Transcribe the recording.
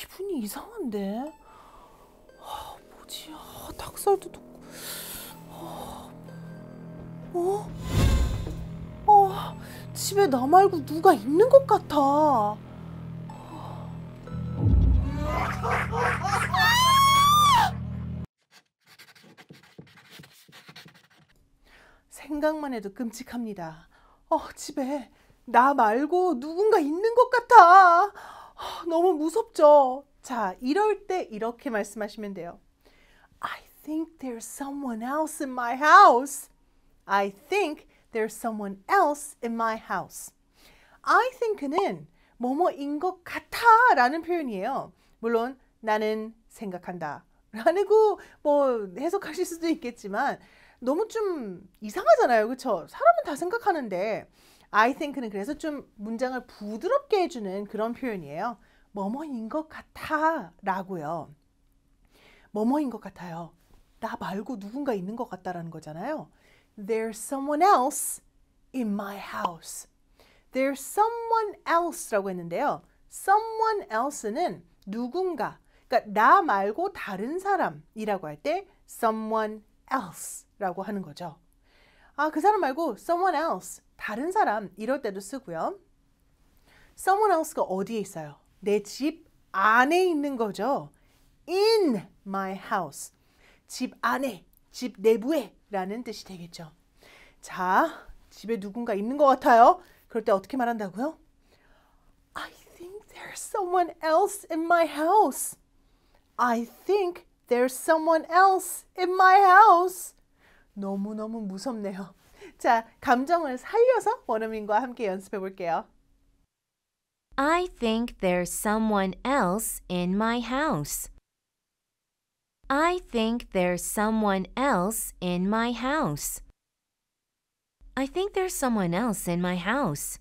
기분이 이상한데? 아, 뭐지? 아, 닭살도 돋 아, 뭐? 어? 어? 집에 나 말고 누가 있는 것 같아. 생각만 해도 끔찍합니다. 어, 집에 나 말고 누군가 있는 것 같아. 아, 너무 무섭죠. 자, 이럴 때 이렇게 말씀하시면 돼요. I think there's someone else in my house. I think there's someone else in my house. I think는 뭐뭐인 것 같아 라는 표현이에요. 물론 나는 생각한다 라고 뭐 해석하실 수도 있겠지만 너무 좀 이상하잖아요. 그렇죠? 사람은 다 생각하는데 I think는 그래서 좀 문장을 부드럽게 해주는 그런 표현이에요. 뭐뭐인 것 같아 라고요. 뭐뭐인 것 같아요. 나 말고 누군가 있는 것 같다라는 거잖아요. There's someone else in my house. There's someone else라고 했는데요. Someone else는 누군가, 그러니까 나 말고 다른 사람이라고 할 때 someone else라고 하는 거죠. 아, 그 사람 말고 someone else, 다른 사람 이럴 때도 쓰고요. someone else가 어디에 있어요? 내 집 안에 있는 거죠. in my house. 집 안에, 집 내부에 라는 뜻이 되겠죠. 자, 집에 누군가 있는 것 같아요. 그럴 때 어떻게 말한다고요? I think there's someone else in my house. I think there's someone else in my house. 너무너무 무섭네요. 자, 감정을 살려서 원어민과 함께 연습해 볼게요. I think there's someone else in my house. I think there's someone else in my house. I think there's someone else in my house.